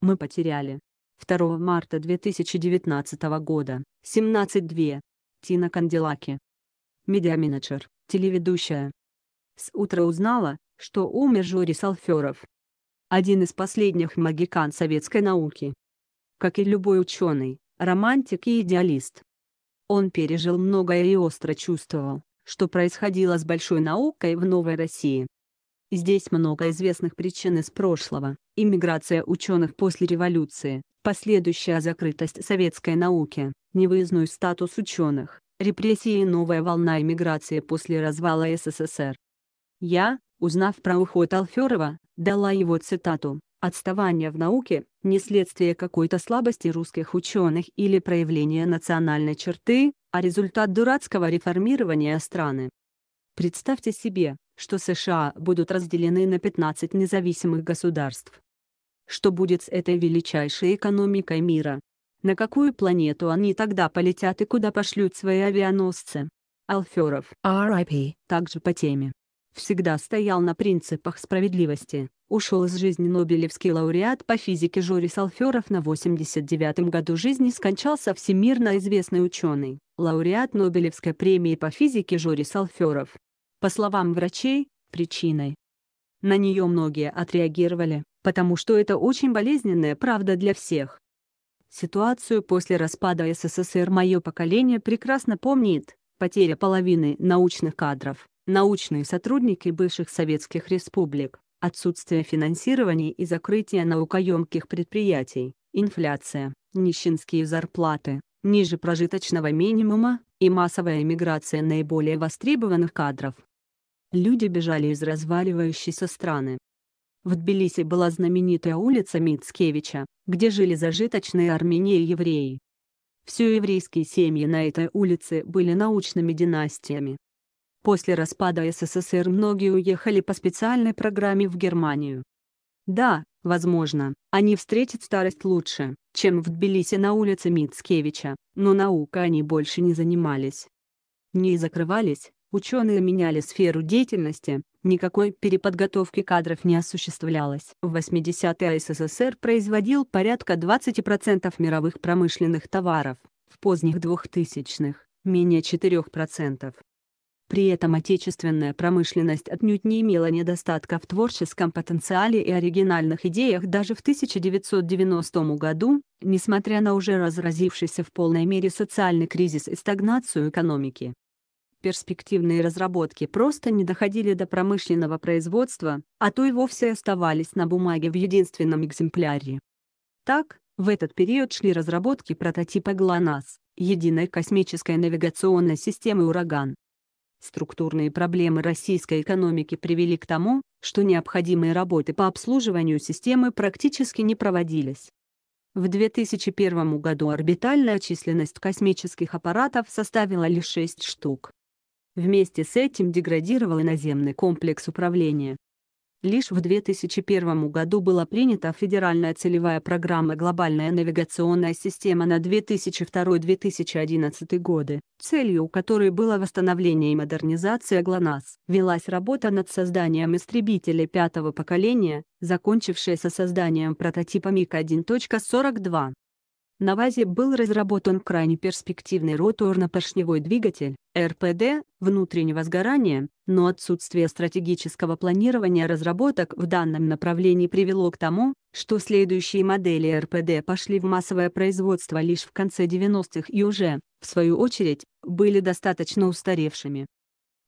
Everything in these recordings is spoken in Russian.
мы потеряли. 2 марта 2019 года, 17.2. Тина Кандилаки. Медиаменеджер, телеведущая. С утра узнала, что умер Жори Салферов. Один из последних магикан советской науки. Как и любой ученый, романтик и идеалист. Он пережил многое и остро чувствовал, что происходило с большой наукой в Новой России. Здесь много известных причин из прошлого. Иммиграция ученых после революции, последующая закрытость советской науки, невыездной статус ученых, репрессии и новая волна иммиграции после развала СССР. Я, узнав про уход Алферова, дала его цитату «Отставание в науке – не следствие какой-то слабости русских ученых или проявления национальной черты, а результат дурацкого реформирования страны». Представьте себе, что США будут разделены на 15 независимых государств. Что будет с этой величайшей экономикой мира? На какую планету они тогда полетят и куда пошлют свои авианосцы? Алферов RIP. также по теме. Всегда стоял на принципах справедливости. Ушел из жизни Нобелевский лауреат по физике Жорис Алферов на 89-м году жизни скончался всемирно известный ученый, лауреат Нобелевской премии по физике Жорис Алферов. По словам врачей, причиной. На нее многие отреагировали, потому что это очень болезненная правда для всех. Ситуацию после распада СССР мое поколение прекрасно помнит, потеря половины научных кадров, научные сотрудники бывших советских республик, отсутствие финансирования и закрытие наукоемких предприятий, инфляция, нищенские зарплаты, ниже прожиточного минимума и массовая эмиграция наиболее востребованных кадров. Люди бежали из разваливающейся страны. В Тбилиси была знаменитая улица Мицкевича, где жили зажиточные армяне и евреи. Все еврейские семьи на этой улице были научными династиями. После распада СССР многие уехали по специальной программе в Германию. Да, возможно, они встретят старость лучше, чем в Тбилиси на улице Мицкевича, но наукой они больше не занимались. Не закрывались, Ученые меняли сферу деятельности, никакой переподготовки кадров не осуществлялось. В 80-е СССР производил порядка 20% мировых промышленных товаров, в поздних 2000-х – менее 4%. При этом отечественная промышленность отнюдь не имела недостатка в творческом потенциале и оригинальных идеях даже в 1990 году, несмотря на уже разразившийся в полной мере социальный кризис и стагнацию экономики перспективные разработки просто не доходили до промышленного производства, а то и вовсе оставались на бумаге в единственном экземпляре. Так, в этот период шли разработки прототипа ГЛОНАСС, единой космической навигационной системы «Ураган». Структурные проблемы российской экономики привели к тому, что необходимые работы по обслуживанию системы практически не проводились. В 2001 году орбитальная численность космических аппаратов составила лишь 6 штук. Вместе с этим деградировал и наземный комплекс управления. Лишь в 2001 году была принята федеральная целевая программа «Глобальная навигационная система» на 2002-2011 годы, целью которой было восстановление и модернизация ГЛОНАСС. Велась работа над созданием истребителей пятого поколения, закончившаяся созданием прототипа МиГ-1.42. На ВАЗе был разработан крайне перспективный роторно-поршневой двигатель, РПД, внутреннего сгорания, но отсутствие стратегического планирования разработок в данном направлении привело к тому, что следующие модели РПД пошли в массовое производство лишь в конце 90-х и уже, в свою очередь, были достаточно устаревшими.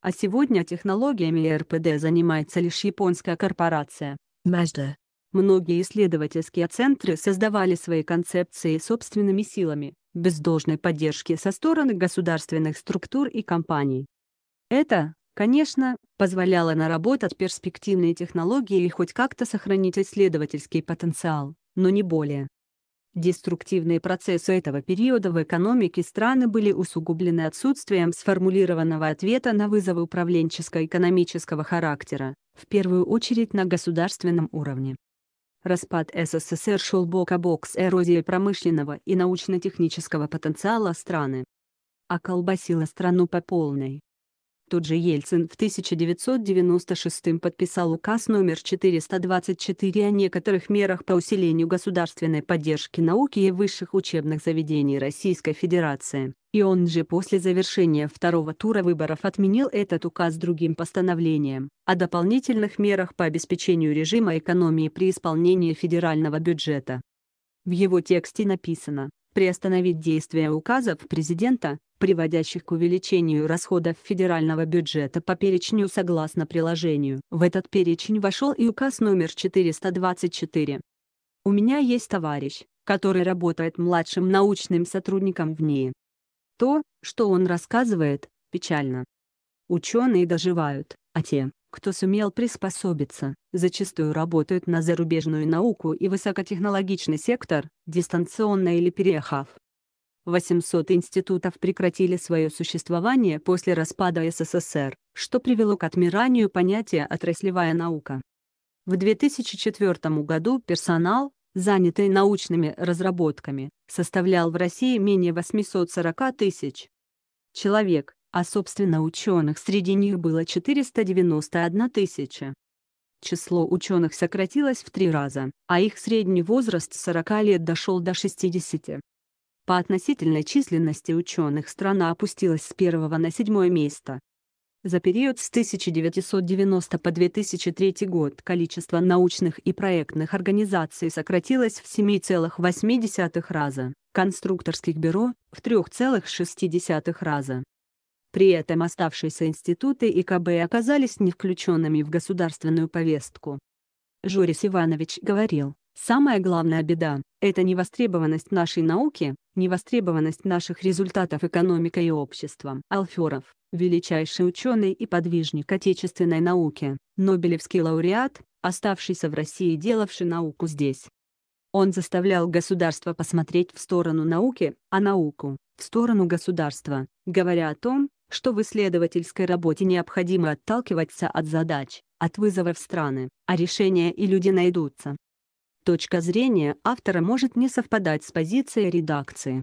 А сегодня технологиями РПД занимается лишь японская корпорация Mazda. Многие исследовательские центры создавали свои концепции собственными силами, без должной поддержки со стороны государственных структур и компаний. Это, конечно, позволяло наработать перспективные технологии и хоть как-то сохранить исследовательский потенциал, но не более. Деструктивные процессы этого периода в экономике страны были усугублены отсутствием сформулированного ответа на вызовы управленческо-экономического характера, в первую очередь на государственном уровне. Распад СССР шел бок о бок с эрозией промышленного и научно-технического потенциала страны. Околбасила а страну по полной. Тут же Ельцин в 1996 подписал указ номер 424 о некоторых мерах по усилению государственной поддержки науки и высших учебных заведений Российской Федерации. И он же после завершения второго тура выборов отменил этот указ другим постановлением о дополнительных мерах по обеспечению режима экономии при исполнении федерального бюджета. В его тексте написано, приостановить действие указов президента, приводящих к увеличению расходов федерального бюджета по перечню согласно приложению. В этот перечень вошел и указ номер 424. У меня есть товарищ, который работает младшим научным сотрудником в НИИ. То, что он рассказывает, печально. Ученые доживают, а те, кто сумел приспособиться, зачастую работают на зарубежную науку и высокотехнологичный сектор, дистанционно или переехав. 800 институтов прекратили свое существование после распада СССР, что привело к отмиранию понятия «отраслевая наука». В 2004 году персонал, занятый научными разработками, составлял в России менее 840 тысяч человек, а собственно ученых среди них было 491 тысяча. Число ученых сократилось в три раза, а их средний возраст 40 лет дошел до 60. По относительной численности ученых страна опустилась с первого на седьмое место. За период с 1990 по 2003 год количество научных и проектных организаций сократилось в 7,8 раза, конструкторских бюро – в 3,6 раза, при этом оставшиеся институты и КБ оказались не включенными в государственную повестку. Жорис Иванович говорил, «Самая главная беда – это невостребованность нашей науки, невостребованность наших результатов экономикой и обществом». Алферов, величайший ученый и подвижник отечественной науки, Нобелевский лауреат, оставшийся в России и делавший науку здесь. Он заставлял государство посмотреть в сторону науки, а науку — в сторону государства, говоря о том, что в исследовательской работе необходимо отталкиваться от задач, от вызовов страны, а решения и люди найдутся. Точка зрения автора может не совпадать с позицией редакции,